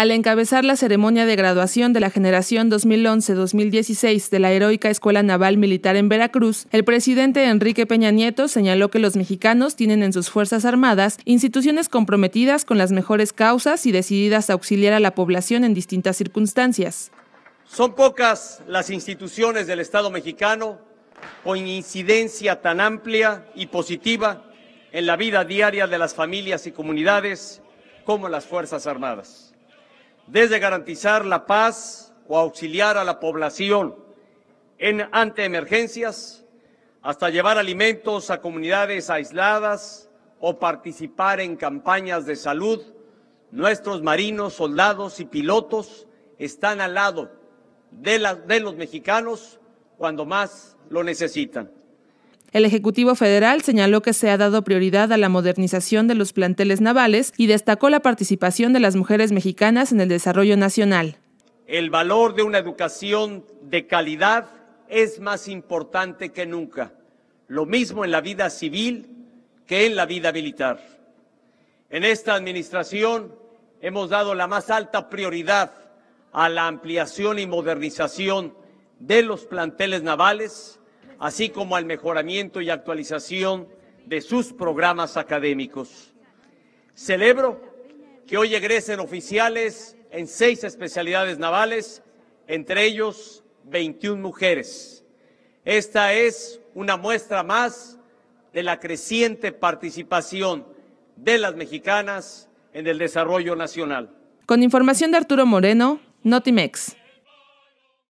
al encabezar la ceremonia de graduación de la generación 2011-2016 de la heroica Escuela Naval Militar en Veracruz, el presidente Enrique Peña Nieto señaló que los mexicanos tienen en sus Fuerzas Armadas instituciones comprometidas con las mejores causas y decididas a auxiliar a la población en distintas circunstancias. Son pocas las instituciones del Estado mexicano con incidencia tan amplia y positiva en la vida diaria de las familias y comunidades como las Fuerzas Armadas desde garantizar la paz o auxiliar a la población en ante emergencias hasta llevar alimentos a comunidades aisladas o participar en campañas de salud, nuestros marinos, soldados y pilotos están al lado de los mexicanos cuando más lo necesitan. El Ejecutivo Federal señaló que se ha dado prioridad a la modernización de los planteles navales y destacó la participación de las mujeres mexicanas en el desarrollo nacional. El valor de una educación de calidad es más importante que nunca, lo mismo en la vida civil que en la vida militar. En esta administración hemos dado la más alta prioridad a la ampliación y modernización de los planteles navales así como al mejoramiento y actualización de sus programas académicos. Celebro que hoy egresen oficiales en seis especialidades navales, entre ellos 21 mujeres. Esta es una muestra más de la creciente participación de las mexicanas en el desarrollo nacional. Con información de Arturo Moreno, Notimex.